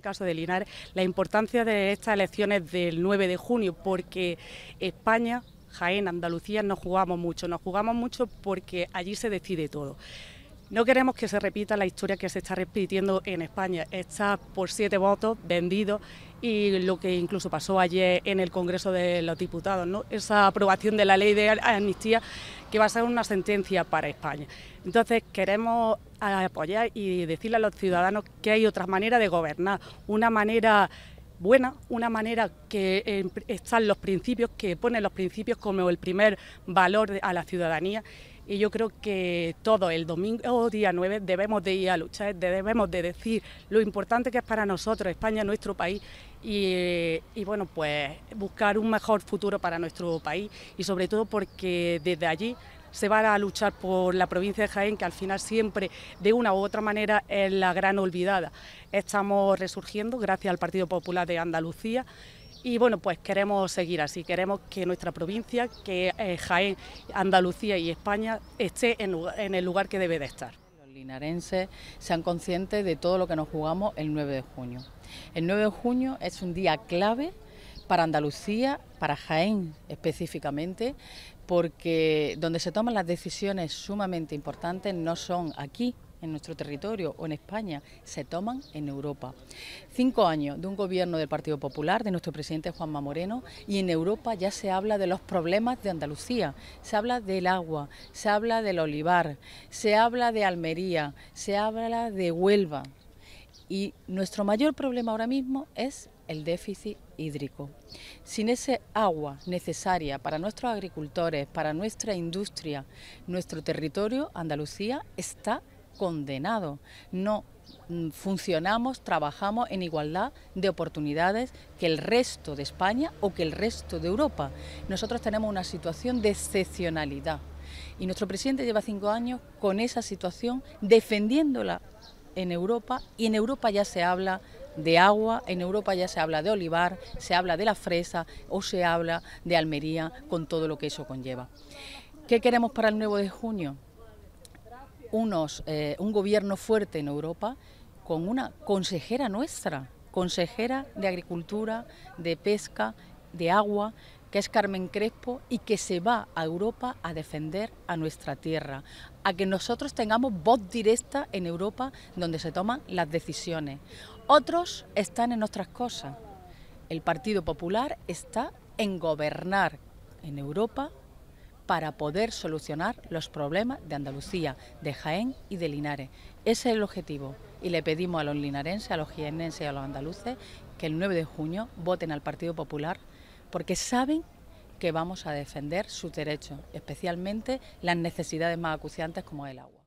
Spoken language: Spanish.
El este caso de Linares, la importancia de estas elecciones del 9 de junio, porque España, Jaén, Andalucía, nos jugamos mucho, nos jugamos mucho porque allí se decide todo. No queremos que se repita la historia que se está repitiendo en España. Está por siete votos vendido y lo que incluso pasó ayer en el Congreso de los Diputados, ¿no? esa aprobación de la ley de amnistía que va a ser una sentencia para España. Entonces queremos apoyar y decirle a los ciudadanos que hay otras maneras de gobernar, una manera buena, una manera que eh, están los principios, que ponen los principios como el primer valor a la ciudadanía y yo creo que todo el domingo o día 9 debemos de ir a luchar, debemos de decir lo importante que es para nosotros, España, nuestro país, y, y, bueno, pues buscar un mejor futuro para nuestro país y sobre todo porque desde allí se van a luchar por la provincia de Jaén, que al final siempre, de una u otra manera, es la gran olvidada. Estamos resurgiendo gracias al Partido Popular de Andalucía. Y bueno, pues queremos seguir así, queremos que nuestra provincia, que eh, Jaén, Andalucía y España esté en, en el lugar que debe de estar. Los linarenses sean conscientes de todo lo que nos jugamos el 9 de junio. El 9 de junio es un día clave para Andalucía, para Jaén específicamente, porque donde se toman las decisiones sumamente importantes no son aquí, en nuestro territorio o en España, se toman en Europa. Cinco años de un gobierno del Partido Popular, de nuestro presidente Juanma Moreno, y en Europa ya se habla de los problemas de Andalucía, se habla del agua, se habla del olivar, se habla de Almería, se habla de Huelva. Y nuestro mayor problema ahora mismo es el déficit hídrico. Sin ese agua necesaria para nuestros agricultores, para nuestra industria, nuestro territorio, Andalucía, está condenado. No mm, funcionamos, trabajamos en igualdad de oportunidades que el resto de España o que el resto de Europa. Nosotros tenemos una situación de excepcionalidad y nuestro presidente lleva cinco años con esa situación defendiéndola en Europa y en Europa ya se habla de agua, en Europa ya se habla de olivar, se habla de la fresa o se habla de Almería con todo lo que eso conlleva. ¿Qué queremos para el nuevo de junio? unos, eh, un gobierno fuerte en Europa con una consejera nuestra, consejera de Agricultura, de Pesca, de Agua, que es Carmen Crespo y que se va a Europa a defender a nuestra tierra, a que nosotros tengamos voz directa en Europa donde se toman las decisiones. Otros están en otras cosas. El Partido Popular está en gobernar en Europa para poder solucionar los problemas de Andalucía, de Jaén y de Linares. Ese es el objetivo y le pedimos a los linarenses, a los jienenses y a los andaluces que el 9 de junio voten al Partido Popular porque saben que vamos a defender sus derechos, especialmente las necesidades más acuciantes como el agua.